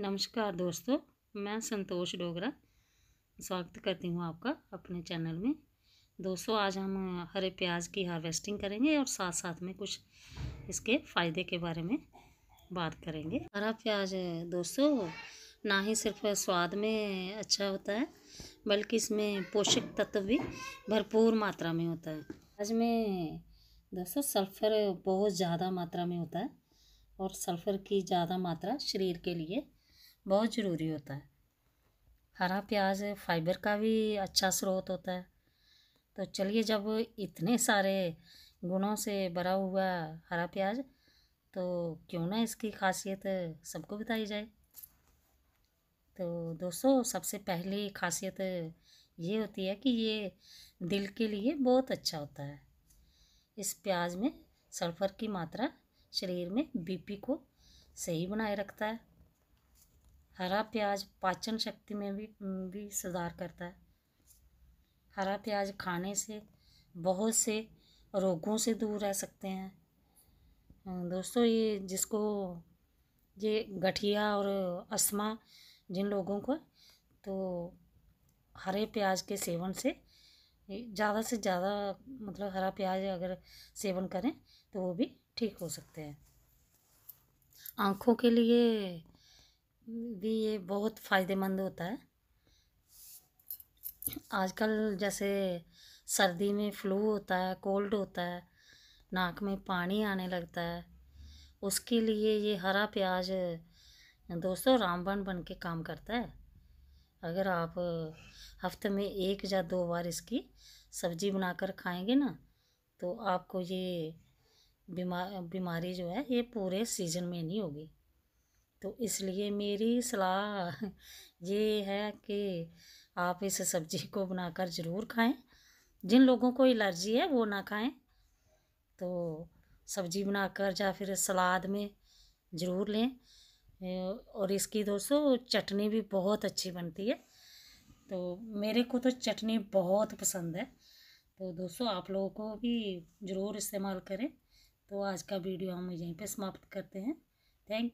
नमस्कार दोस्तों मैं संतोष डोगरा स्वागत करती हूँ आपका अपने चैनल में दोस्तों आज हम हरे प्याज की हार्वेस्टिंग करेंगे और साथ साथ में कुछ इसके फ़ायदे के बारे में बात करेंगे हरा प्याज दोस्तों ना ही सिर्फ स्वाद में अच्छा होता है बल्कि इसमें पोषक तत्व भी भरपूर मात्रा में होता है प्याज में दोस्तों सल्फ़र बहुत ज़्यादा मात्रा में होता है और सल्फ़र की ज़्यादा मात्रा शरीर के लिए बहुत ज़रूरी होता है हरा प्याज फाइबर का भी अच्छा स्रोत होता है तो चलिए जब इतने सारे गुणों से भरा हुआ हरा प्याज तो क्यों ना इसकी खासियत सबको बताई जाए तो दोस्तों सबसे पहली खासियत ये होती है कि ये दिल के लिए बहुत अच्छा होता है इस प्याज में सल्फ़र की मात्रा शरीर में बीपी को सही बनाए रखता है हरा प्याज पाचन शक्ति में भी भी सुधार करता है हरा प्याज खाने से बहुत से रोगों से दूर रह सकते हैं दोस्तों ये जिसको ये गठिया और अस्मा जिन लोगों को तो हरे प्याज के सेवन से ज़्यादा से ज़्यादा मतलब हरा प्याज अगर सेवन करें तो वो भी ठीक हो सकते हैं आँखों के लिए भी ये बहुत फ़ायदेमंद होता है आजकल जैसे सर्दी में फ्लू होता है कोल्ड होता है नाक में पानी आने लगता है उसके लिए ये हरा प्याज दोस्तों रामबन बन के काम करता है अगर आप हफ्ते में एक या दो बार इसकी सब्जी बनाकर खाएंगे ना तो आपको ये बीमा बीमारी जो है ये पूरे सीज़न में नहीं होगी तो इसलिए मेरी सलाह ये है कि आप इस सब्ज़ी को बनाकर ज़रूर खाएं जिन लोगों को एलर्जी है वो ना खाएं तो सब्ज़ी बनाकर या फिर सलाद में ज़रूर लें और इसकी दोस्तों चटनी भी बहुत अच्छी बनती है तो मेरे को तो चटनी बहुत पसंद है तो दोस्तों आप लोगों को भी ज़रूर इस्तेमाल करें तो आज का वीडियो हम यहीं पे समाप्त करते हैं थैंक